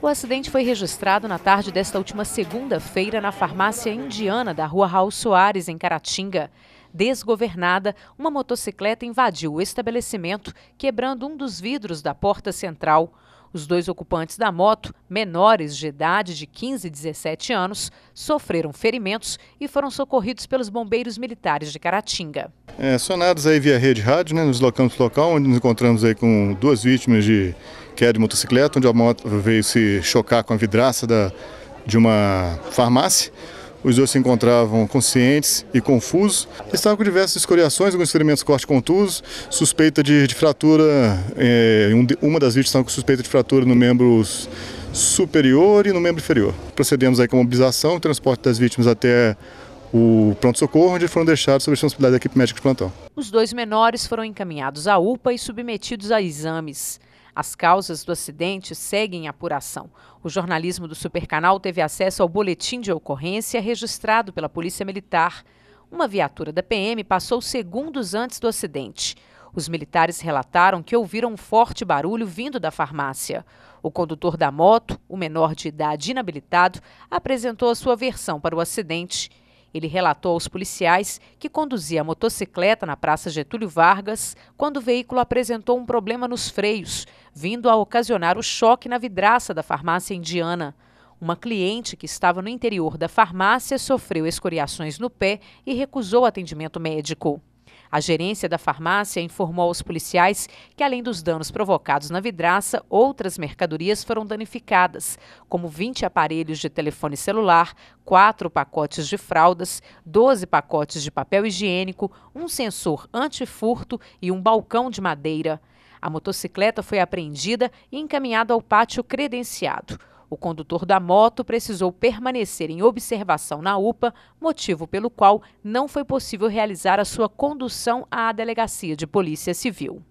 O acidente foi registrado na tarde desta última segunda-feira na farmácia indiana da rua Raul Soares, em Caratinga. Desgovernada, uma motocicleta invadiu o estabelecimento, quebrando um dos vidros da porta central. Os dois ocupantes da moto, menores de idade de 15 e 17 anos, sofreram ferimentos e foram socorridos pelos bombeiros militares de Caratinga. É, aí via rede rádio, né, nos deslocamos do local, onde nos encontramos aí com duas vítimas de queda de motocicleta, onde a moto veio se chocar com a vidraça da, de uma farmácia. Os dois se encontravam conscientes e confusos. Estavam com diversas escoriações, alguns ferimentos corte contusos, suspeita de, de fratura, é, uma das vítimas estava com suspeita de fratura no membro superior e no membro inferior. Procedemos aí com a mobilização, o transporte das vítimas até o pronto-socorro, onde foram deixados sob responsabilidade da equipe médica de plantão. Os dois menores foram encaminhados à UPA e submetidos a exames. As causas do acidente seguem em apuração. O jornalismo do Supercanal teve acesso ao boletim de ocorrência registrado pela Polícia Militar. Uma viatura da PM passou segundos antes do acidente. Os militares relataram que ouviram um forte barulho vindo da farmácia. O condutor da moto, o menor de idade inabilitado, apresentou a sua versão para o acidente. Ele relatou aos policiais que conduzia a motocicleta na Praça Getúlio Vargas quando o veículo apresentou um problema nos freios, vindo a ocasionar o choque na vidraça da farmácia indiana. Uma cliente que estava no interior da farmácia sofreu escoriações no pé e recusou atendimento médico. A gerência da farmácia informou aos policiais que, além dos danos provocados na vidraça, outras mercadorias foram danificadas, como 20 aparelhos de telefone celular, quatro pacotes de fraldas, 12 pacotes de papel higiênico, um sensor antifurto e um balcão de madeira. A motocicleta foi apreendida e encaminhada ao pátio credenciado. O condutor da moto precisou permanecer em observação na UPA, motivo pelo qual não foi possível realizar a sua condução à delegacia de Polícia Civil.